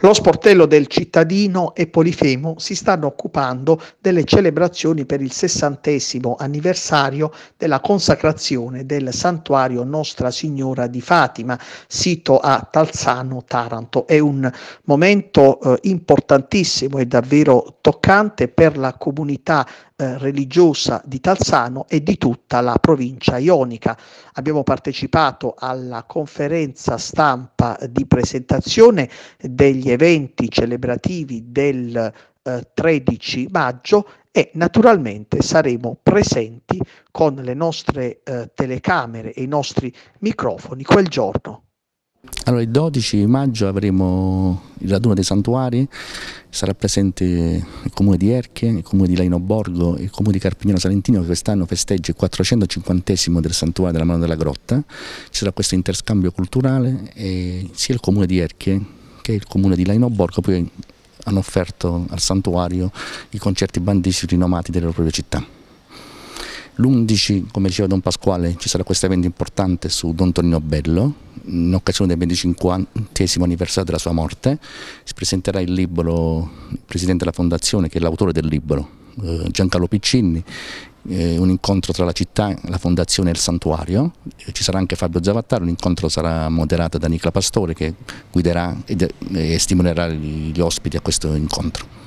Lo sportello del cittadino e Polifemo si stanno occupando delle celebrazioni per il sessantesimo anniversario della consacrazione del santuario Nostra Signora di Fatima, sito a Talzano, Taranto. È un momento eh, importantissimo e davvero toccante per la comunità eh, religiosa di Talzano e di tutta la provincia ionica. Abbiamo partecipato alla conferenza stampa di presentazione degli gli eventi celebrativi del eh, 13 maggio e naturalmente saremo presenti con le nostre eh, telecamere e i nostri microfoni quel giorno. Allora il 12 maggio avremo il raduno dei santuari, sarà presente il comune di Erche, il comune di Laino Borgo e il comune di Carpignano Salentino che quest'anno festeggia il 450 del santuario della mano della grotta, ci sarà questo interscambio culturale e sia il comune di Erche perché il comune di Laino Borgo poi hanno offerto al santuario i concerti bandici rinomati della propria città. L'11, come diceva Don Pasquale, ci sarà questo evento importante su Don Tonino Bello, in occasione del 25 anniversario della sua morte. Si presenterà il libro, il presidente della fondazione, che è l'autore del libro, eh, Giancarlo Piccinni, eh, un incontro tra la città, la fondazione e il santuario, eh, ci sarà anche Fabio Zavattaro, l'incontro sarà moderato da Nicola Pastore che guiderà eh, e, stimolerà gli ospiti a questo incontro.